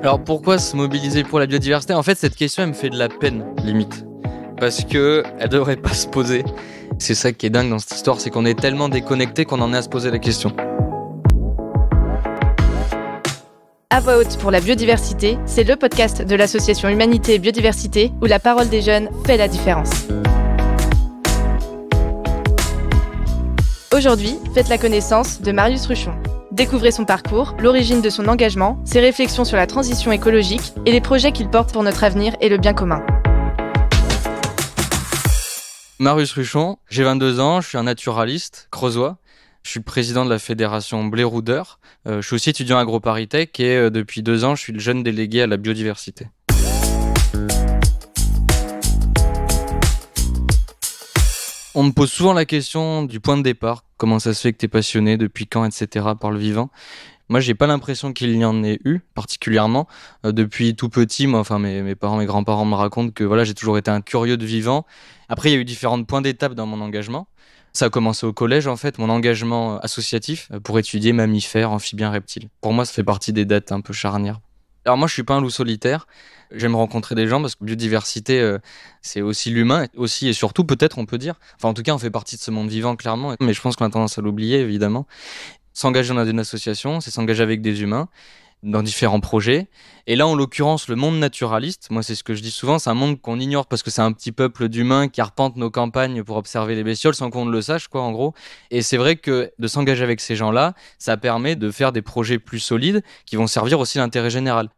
Alors pourquoi se mobiliser pour la biodiversité En fait, cette question, elle me fait de la peine, limite. Parce que elle devrait pas se poser. C'est ça qui est dingue dans cette histoire, c'est qu'on est tellement déconnecté qu'on en est à se poser la question. À voix haute pour la biodiversité, c'est le podcast de l'association Humanité et Biodiversité où la parole des jeunes fait la différence. Aujourd'hui, faites la connaissance de Marius Ruchon découvrez son parcours, l'origine de son engagement, ses réflexions sur la transition écologique et les projets qu'il porte pour notre avenir et le bien commun. Marius Ruchon, j'ai 22 ans, je suis un naturaliste creusois. Je suis président de la fédération Blé Roudeur. Euh, je suis aussi étudiant à AgroParisTech et euh, depuis deux ans, je suis le jeune délégué à la biodiversité. on me pose souvent la question du point de départ, comment ça se fait que tu es passionné, depuis quand, etc., par le vivant. Moi, j'ai pas l'impression qu'il y en ait eu particulièrement euh, depuis tout petit. Moi, enfin, mes, mes parents, mes grands-parents me racontent que voilà, j'ai toujours été un curieux de vivant. Après, il y a eu différents points d'étape dans mon engagement. Ça a commencé au collège, en fait, mon engagement euh, associatif euh, pour étudier mammifères, amphibiens, reptiles. Pour moi, ça fait partie des dates un peu charnières. Alors moi, je suis pas un loup solitaire. J'aime rencontrer des gens parce que biodiversité, euh, c'est aussi l'humain, aussi et surtout peut-être, on peut dire. Enfin, en tout cas, on fait partie de ce monde vivant clairement. Mais je pense qu'on a tendance à l'oublier évidemment. S'engager dans une association, c'est s'engager avec des humains dans différents projets. Et là, en l'occurrence, le monde naturaliste, moi c'est ce que je dis souvent, c'est un monde qu'on ignore parce que c'est un petit peuple d'humains qui arpente nos campagnes pour observer les bestioles sans qu'on ne le sache, quoi, en gros. Et c'est vrai que de s'engager avec ces gens-là, ça permet de faire des projets plus solides qui vont servir aussi l'intérêt général.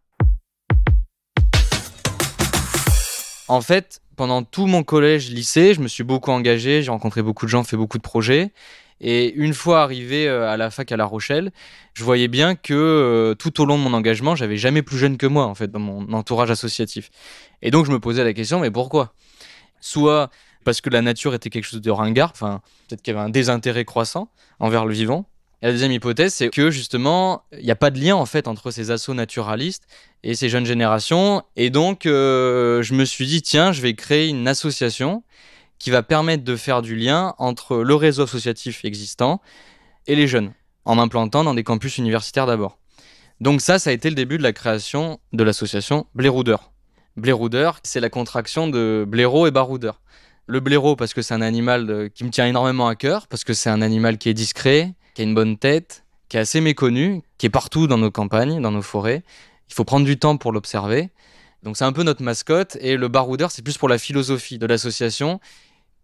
en fait, pendant tout mon collège, lycée, je me suis beaucoup engagé, j'ai rencontré beaucoup de gens, fait beaucoup de projets. Et une fois arrivé euh, à la fac à La Rochelle, je voyais bien que euh, tout au long de mon engagement, j'avais jamais plus jeune que moi, en fait, dans mon entourage associatif. Et donc, je me posais la question, mais pourquoi Soit parce que la nature était quelque chose de ringard, enfin, peut-être qu'il y avait un désintérêt croissant envers le vivant, la deuxième hypothèse, c'est que justement, il n'y a pas de lien en fait entre ces assauts naturalistes et ces jeunes générations. Et donc, euh, je me suis dit, tiens, je vais créer une association qui va permettre de faire du lien entre le réseau associatif existant et les jeunes, en implantant dans des campus universitaires d'abord. Donc ça, ça a été le début de la création de l'association Blairoudeur. Blairoudeur, c'est la contraction de blaireau et baroudeur. Le blaireau parce que c'est un animal qui me tient énormément à cœur, parce que c'est un animal qui est discret, qui a une bonne tête, qui est assez méconnu, qui est partout dans nos campagnes, dans nos forêts. Il faut prendre du temps pour l'observer. Donc c'est un peu notre mascotte et le baroudeur, c'est plus pour la philosophie de l'association.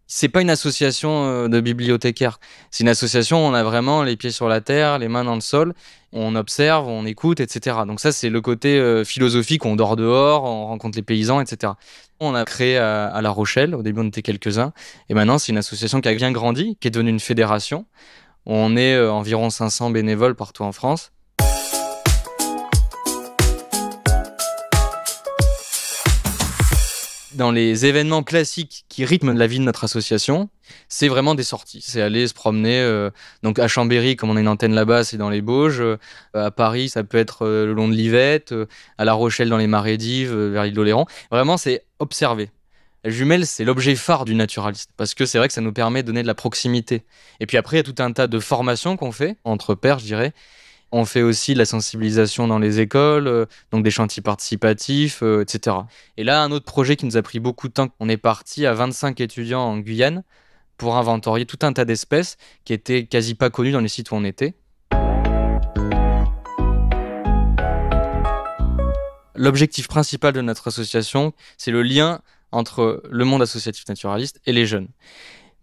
C'est pas une association euh, de bibliothécaires. C'est une association où on a vraiment les pieds sur la terre, les mains dans le sol, on observe, on écoute, etc. Donc ça, c'est le côté euh, philosophique. On dort dehors, on rencontre les paysans, etc. On a créé à La Rochelle. Au début, on était quelques-uns. Et maintenant, c'est une association qui a bien grandi, qui est devenue une fédération. On est euh, environ 500 bénévoles partout en France. dans les événements classiques qui rythment la vie de notre association, c'est vraiment des sorties. C'est aller se promener. Euh, donc à Chambéry, comme on a une antenne là-bas, c'est dans les Bauges. Euh, à Paris, ça peut être le long de l'Yvette. à La Rochelle, dans les Marais d'Yves, vers l'île d'Oléron. Vraiment, c'est observer. La jumelle, c'est l'objet phare du naturaliste, parce que c'est vrai que ça nous permet de donner de la proximité. Et puis après, il y a tout un tas de formations qu'on fait, entre pairs, je dirais. On fait aussi de la sensibilisation dans les écoles, euh, donc des chantiers participatifs, euh, etc. Et là, un autre projet qui nous a pris beaucoup de temps, on est parti à 25 étudiants en Guyane pour inventorier tout un tas d'espèces qui étaient quasi pas connues dans les sites où on était. L'objectif principal de notre association, c'est le lien entre le monde associatif naturaliste et les jeunes.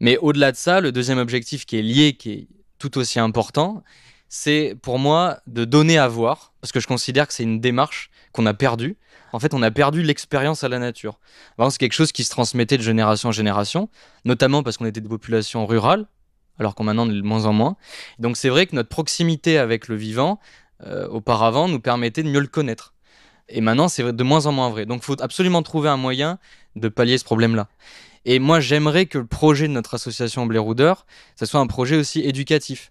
Mais au-delà de ça, le deuxième objectif qui est lié, qui est tout aussi important, c'est pour moi de donner à voir, parce que je considère que c'est une démarche qu'on a perdue. En fait, on a perdu l'expérience à la nature. C'est quelque chose qui se transmettait de génération en génération, notamment parce qu'on était de population rurale, alors qu'on maintenant on est de moins en moins. Donc c'est vrai que notre proximité avec le vivant, euh, auparavant, nous permettait de mieux le connaître. Et maintenant, c'est de moins en moins vrai. Donc il faut absolument trouver un moyen de pallier ce problème-là. Et moi, j'aimerais que le projet de notre association Blairoudeur, ça soit un projet aussi éducatif.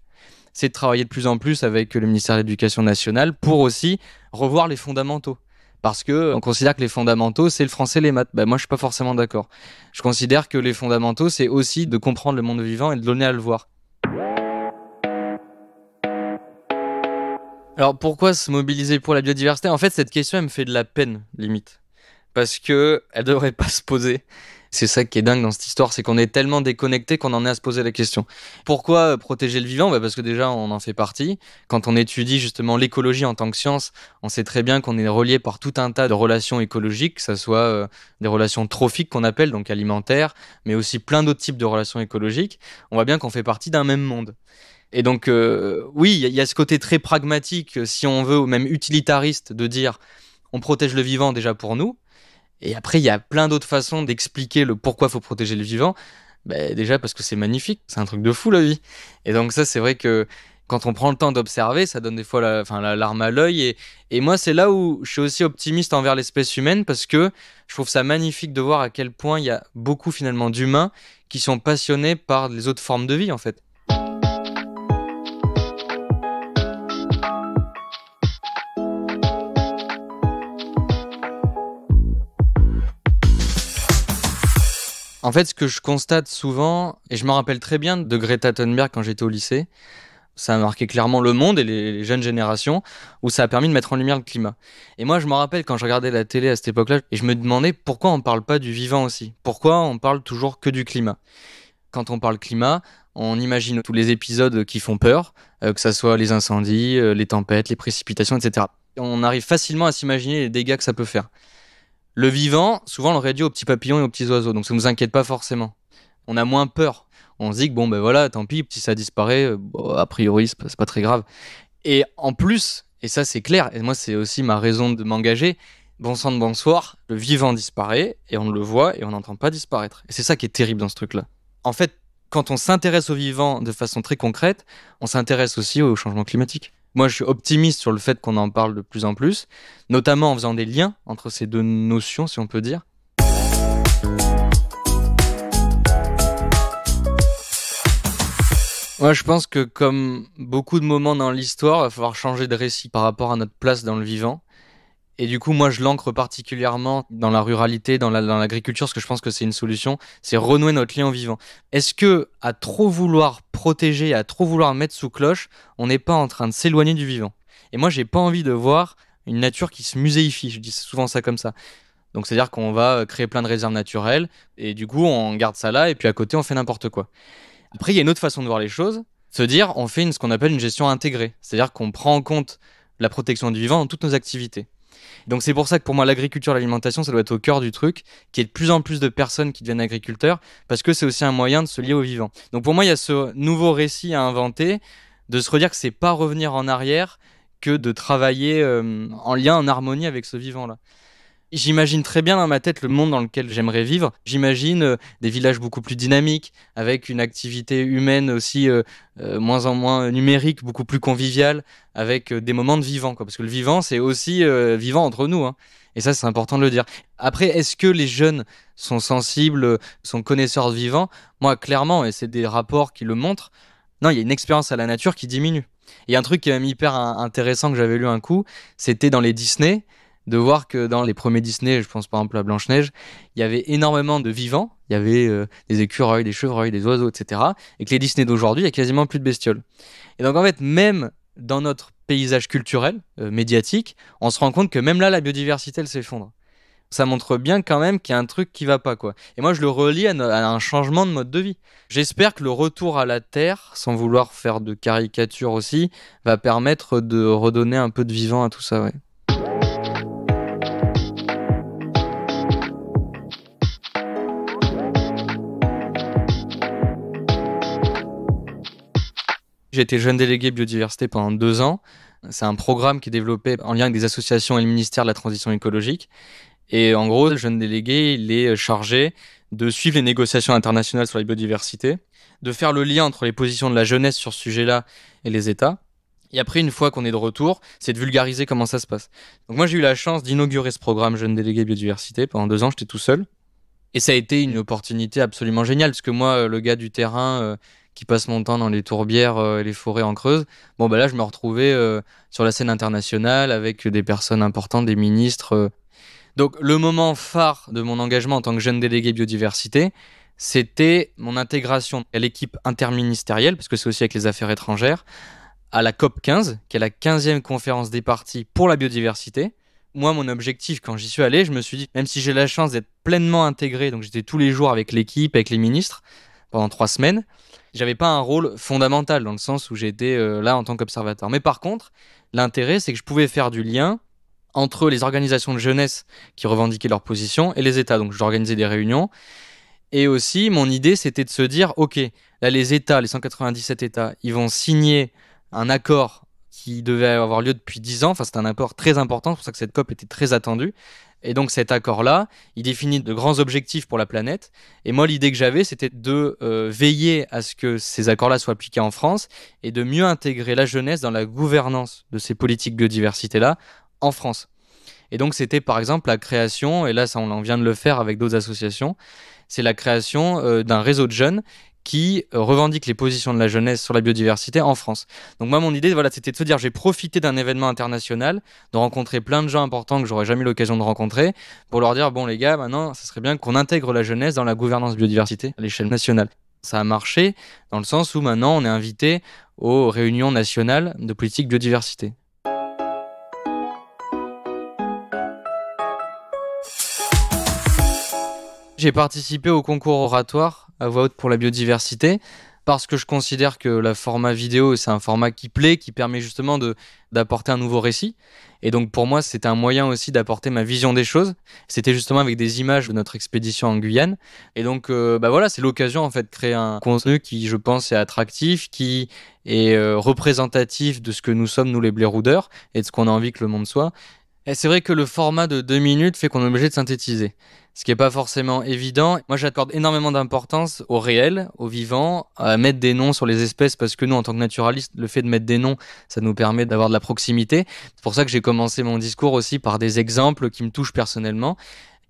C'est de travailler de plus en plus avec le ministère de l'Éducation nationale pour aussi revoir les fondamentaux. Parce que on considère que les fondamentaux, c'est le français les maths. Ben, moi, je suis pas forcément d'accord. Je considère que les fondamentaux, c'est aussi de comprendre le monde vivant et de donner à le voir. Alors pourquoi se mobiliser pour la biodiversité En fait, cette question, elle me fait de la peine, limite parce que elle devrait pas se poser. C'est ça qui est dingue dans cette histoire, c'est qu'on est tellement déconnecté qu'on en est à se poser la question. Pourquoi euh, protéger le vivant bah, Parce que déjà, on en fait partie. Quand on étudie justement l'écologie en tant que science, on sait très bien qu'on est relié par tout un tas de relations écologiques, que ce soit euh, des relations trophiques qu'on appelle, donc alimentaires, mais aussi plein d'autres types de relations écologiques. On voit bien qu'on fait partie d'un même monde. Et donc, euh, oui, il y a ce côté très pragmatique, si on veut, ou même utilitariste, de dire on protège le vivant déjà pour nous, et après, il y a plein d'autres façons d'expliquer le pourquoi faut protéger le vivant. Bah, déjà parce que c'est magnifique, c'est un truc de fou la vie. Et donc ça, c'est vrai que quand on prend le temps d'observer, ça donne des fois larme à l'œil. Et, et, moi, c'est là où je suis aussi optimiste envers l'espèce humaine parce que je trouve ça magnifique de voir à quel point il y a beaucoup finalement d'humains qui sont passionnés par les autres formes de vie en fait. En fait, ce que je constate souvent, et je me rappelle très bien de Greta Thunberg quand j'étais au lycée, ça a marqué clairement le monde et les, jeunes générations, où ça a permis de mettre en lumière le climat. Et moi, je me rappelle quand je regardais la télé à cette époque-là, et je me demandais pourquoi on ne parle pas du vivant aussi, pourquoi on parle toujours que du climat. Quand on parle climat, on imagine tous les épisodes qui font peur, euh, que ce soit les incendies, euh, les tempêtes, les précipitations, etc. On arrive facilement à s'imaginer les dégâts que ça peut faire. Le vivant, souvent, on le réduit aux petits papillons et aux petits oiseaux, donc ça ne nous inquiète pas forcément. On a moins peur. On se dit que bon, ben voilà, tant pis, si ça disparaît, euh, a priori, c'est pas, pas très grave. Et en plus, et ça c'est clair, et moi c'est aussi ma raison de m'engager, bon sang de bonsoir, le vivant disparaît, et on le voit, et on n'entend pas disparaître. Et c'est ça qui est terrible dans ce truc-là. En fait, quand on s'intéresse au vivant de façon très concrète, on s'intéresse aussi au changement climatique moi, je suis optimiste sur le fait qu'on en parle de plus en plus, notamment en faisant des liens entre ces deux notions, si on peut dire. Moi, je pense que comme beaucoup de moments dans l'histoire, il va falloir changer de récit par rapport à notre place dans le vivant. Et du coup, moi, je l'ancre particulièrement dans la ruralité, dans l'agriculture, la, parce que je pense que c'est une solution, c'est renouer notre lien vivant. Est-ce que, à trop vouloir protéger, à trop vouloir mettre sous cloche, on n'est pas en train de s'éloigner du vivant Et moi, j'ai pas envie de voir une nature qui se muséifie, je dis souvent ça comme ça. Donc, c'est-à-dire qu'on va euh, créer plein de réserves naturelles, et du coup, on garde ça là, et puis à côté, on fait n'importe quoi. Après, il y a une autre façon de voir les choses, se dire, on fait ce qu'on appelle une gestion intégrée, c'est-à-dire qu'on prend en compte la protection du vivant dans toutes nos activités. Donc c'est pour ça que pour moi l'agriculture, et l'alimentation, ça doit être au cœur du truc, qu'il y ait de plus en plus de personnes qui deviennent agriculteurs, parce que c'est aussi un moyen de se lier au vivant. Donc pour moi, il y a ce nouveau récit à inventer, de se redire que c'est pas revenir en arrière que de travailler euh, en lien, en harmonie avec ce vivant-là. J'imagine très bien dans ma tête le monde dans lequel j'aimerais vivre. J'imagine euh, des villages beaucoup plus dynamiques, avec une activité humaine aussi euh, euh, moins en moins numérique, beaucoup plus conviviale, avec des moments de vivant. Quoi. Parce que le vivant, c'est aussi vivant entre nous. Hein. Et ça, c'est important de le dire. Après, est-ce que les jeunes sont sensibles, sont connaisseurs de vivant Moi, clairement, et c'est des rapports qui le montrent, non, il y a une expérience à la nature qui diminue. Et un truc qui est même hyper intéressant que j'avais lu un coup, c'était dans les Disney de voir que dans les premiers Disney, je pense par exemple à Blanche-Neige, il y avait énormément de vivants, il y avait euh, des écureuils, des chevreuils, des oiseaux, etc. Et que les Disney d'aujourd'hui, il n'y a quasiment plus de bestioles. Et donc en fait, même dans notre paysage culturel, euh, médiatique, on se rend compte que même là, la biodiversité, elle s'effondre. Ça montre bien quand même qu'il y a un truc qui va pas, quoi. Et moi, je le relie à, un changement de mode de vie. J'espère que le retour à la Terre, sans vouloir faire de caricature aussi, va permettre de redonner un peu de vivant à tout ça, ouais. J'ai été jeune délégué biodiversité pendant deux ans. C'est un programme qui est développé en lien avec des associations et le ministère de la Transition écologique. Et en gros, le jeune délégué, il est euh, chargé de suivre les négociations internationales sur la biodiversité, de faire le lien entre les positions de la jeunesse sur ce sujet-là et les États. Et après, une fois qu'on est de retour, c'est de vulgariser comment ça se passe. Donc moi, j'ai eu la chance d'inaugurer ce programme Jeune délégué biodiversité. Pendant deux ans, j'étais tout seul. Et ça a été une opportunité absolument géniale, parce que moi, euh, le gars du terrain, euh, qui passe mon temps dans les tourbières euh, et les forêts en creuse. Bon, ben là, je me retrouvais euh, sur la scène internationale avec des personnes importantes, des ministres. Euh. Donc, le moment phare de mon engagement en tant que jeune délégué biodiversité, c'était mon intégration à l'équipe interministérielle, parce que c'est aussi avec les affaires étrangères, à la COP 15, qui est la 15e conférence des partis pour la biodiversité moi, mon objectif, quand j'y suis allé, je me suis dit, même si j'ai la chance d'être pleinement intégré, donc j'étais tous les jours avec l'équipe, avec les ministres, pendant trois semaines, j'avais pas un rôle fondamental dans le sens où j'étais euh, là en tant qu'observateur. Mais par contre, l'intérêt, c'est que je pouvais faire du lien entre les organisations de jeunesse qui revendiquaient leur position et les États. Donc j'organisais des réunions. Et aussi, mon idée, c'était de se dire, OK, là, les États, les 197 États, ils vont signer un accord qui devait avoir lieu depuis 10 ans. Enfin, c'est un accord très important, c'est pour ça que cette COP était très attendue. Et donc cet accord-là, il définit de grands objectifs pour la planète. Et moi, l'idée que j'avais, c'était de euh, veiller à ce que ces accords-là soient appliqués en France et de mieux intégrer la jeunesse dans la gouvernance de ces politiques biodiversité-là en France. Et donc c'était par exemple la création, et là ça on en vient de le faire avec d'autres associations, c'est la création euh, d'un réseau de jeunes qui euh, revendique les positions de la jeunesse sur la biodiversité en France. Donc moi, mon idée, voilà, c'était de se dire, j'ai profité d'un événement international, de rencontrer plein de gens importants que j'aurais jamais eu l'occasion de rencontrer, pour leur dire, bon les gars, maintenant, ce serait bien qu'on intègre la jeunesse dans la gouvernance biodiversité à l'échelle nationale. Ça a marché dans le sens où maintenant, on est invité aux réunions nationales de politique biodiversité. J'ai participé au concours oratoire à voix haute pour la biodiversité parce que je considère que le format vidéo, c'est un format qui plaît, qui permet justement d'apporter un nouveau récit. Et donc pour moi, c'était un moyen aussi d'apporter ma vision des choses. C'était justement avec des images de notre expédition en Guyane. Et donc euh, bah voilà, c'est l'occasion en fait de créer un contenu qui, je pense, est attractif, qui est euh, représentatif de ce que nous sommes, nous les blairoudeurs, et de ce qu'on a envie que le monde soit. Et c'est vrai que le format de deux minutes fait qu'on est obligé de synthétiser ce qui n'est pas forcément évident. Moi, j'accorde énormément d'importance au réel, au vivant, à mettre des noms sur les espèces parce que nous, en tant que naturalistes, le fait de mettre des noms, ça nous permet d'avoir de la proximité. C'est pour ça que j'ai commencé mon discours aussi par des exemples qui me touchent personnellement.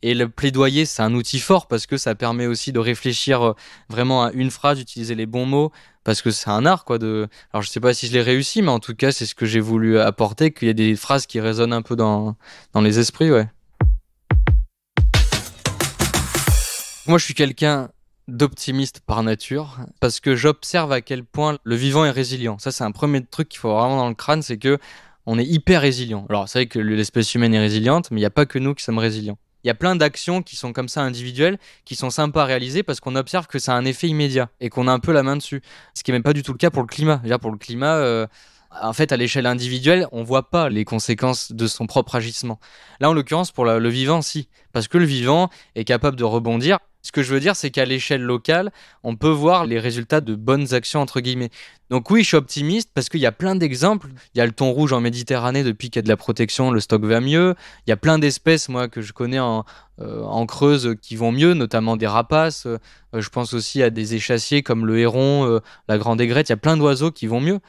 Et le plaidoyer, c'est un outil fort parce que ça permet aussi de réfléchir euh, vraiment à une phrase, d'utiliser les bons mots, parce que c'est un art, quoi. De... Alors, je sais pas si je l'ai réussi, mais en tout cas, c'est ce que j'ai voulu apporter, qu'il y a des phrases qui résonnent un peu dans, dans les esprits, ouais. Moi, je suis quelqu'un d'optimiste par nature parce que j'observe à quel point le vivant est résilient. Ça, c'est un premier truc qu'il faut vraiment dans le crâne, c'est que on est hyper résilient. Alors, c'est vrai que l'espèce humaine est résiliente, mais il n'y a pas que nous qui sommes résilients. Il y a plein d'actions qui sont comme ça individuelles, qui sont sympas à réaliser parce qu'on observe que ça a un effet immédiat et qu'on a un peu la main dessus. Ce qui n'est même pas du tout le cas pour le climat. pour le climat, euh, en fait, à l'échelle individuelle, on ne voit pas les conséquences de son propre agissement. Là, en l'occurrence, pour le vivant, si. Parce que le vivant est capable de rebondir ce que je veux dire, c'est qu'à l'échelle locale, on peut voir les résultats de bonnes actions, entre guillemets. Donc oui, je suis optimiste parce qu'il y a plein d'exemples. Il y a le thon rouge en Méditerranée depuis qu'il y a de la protection, le stock va mieux. Il y a plein d'espèces, moi, que je connais en, euh, creuse qui vont mieux, notamment des rapaces. Euh, je pense aussi à des échassiers comme le héron, euh, la grande aigrette. Il y a plein d'oiseaux qui vont mieux.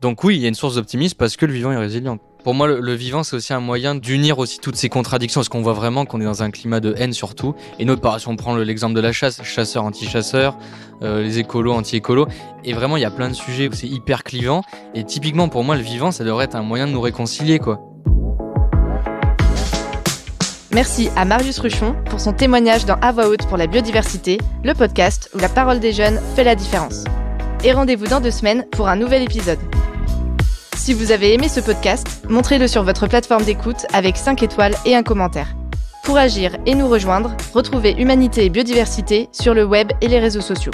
Donc oui, il y a une source d'optimisme parce que le vivant est résilient. Pour moi, le, vivant, c'est aussi un moyen d'unir aussi toutes ces contradictions, parce qu'on voit vraiment qu'on est dans un climat de haine surtout. Et notre si on prend l'exemple de la chasse, chasseurs anti-chasseurs, euh, les écolos anti-écolos, et vraiment, il y a plein de sujets où c'est hyper clivant. Et typiquement, pour moi, le vivant, ça devrait être un moyen de nous réconcilier, quoi. Merci à Marius Ruchon pour son témoignage dans A voix haute pour la biodiversité, le podcast où la parole des jeunes fait la différence. Et rendez-vous dans deux semaines pour un nouvel épisode. Si vous avez aimé ce podcast, montrez-le sur votre plateforme d'écoute avec 5 étoiles et un commentaire. Pour agir et nous rejoindre, retrouvez Humanité et Biodiversité sur le web et les réseaux sociaux.